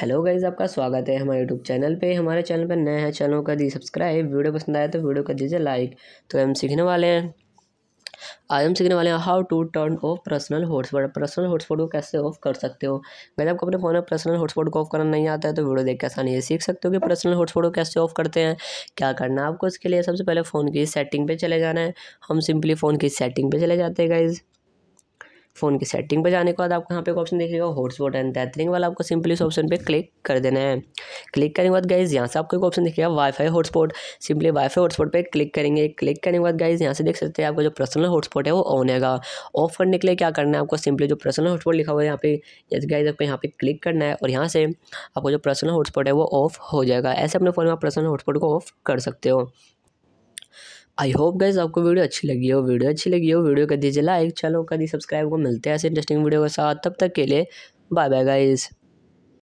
hello guys आपका स्वागत है हमारे यूट्यूब चैनल पे हमारे चैनल पर नए हैं चैनल का दी सब्सक्राइब वीडियो पसंद आया तो वीडियो कर दीजिए लाइक तो हम सीखने वाले हैं आज हम सीखने वाले हैं how to turn off personal hotspot personal hotspot को कैसे ऑफ कर सकते हो अगर आपको अपने फ़ोन में पर्सनल हॉटस्पॉट को ऑफ करना नहीं आता है तो वीडियो देख के आसानी से सीख सकते हो कि पर्सनल हॉटस्पॉट को कैसे ऑफ करते हैं क्या करना है आपको इसके लिए सबसे पहले फ़ोन की सेटिंग पर चले जाना है हम सिंपली फ़ोन की सेटिंग पे चले जाते हैं गाइज़ फ़ोन की सेटिंग पर जाने के बाद आपको यहाँ पे ऑप्शन देखिएगा हॉटस्पॉट एंड टैथरिंग वाला आपको सिंपली इस ऑप्शन पे क्लिक कर देना है क्लिक करने के बाद गाइज यहाँ से आपको एक ऑप्शन दिखेगा WiFi hotspot simply WiFi hotspot पर क्लिक करेंगे क्लिक करने के बाद गाइज यहाँ से देख सकते हैं आपका जो पर्सनल हॉटस्पॉट है वो ऑन हैगा ऑफ करने के लिए क्या करना है आपको सिंपली जो पर्सनल हॉटस्पॉट लिखा हुआ है यहाँ पे गाइज आपको यहाँ पे क्लिक करना है और यहाँ से आपको जो पर्सनल हॉटस्पॉट है वो ऑफ हो जाएगा ऐसे अपने फ़ोन में आप पर्सनल हॉटस्पॉट को ऑफ कर सकते हो आई होप गाइज आपको वीडियो अच्छी लगी हो वीडियो अच्छी लगी हो वीडियो कर दीजिए लाइक चलो कभी सब्सक्राइब को मिलते हैं ऐसे इंटरेस्टिंग वीडियो के साथ तब तक के लिए बाय बाय गाइज़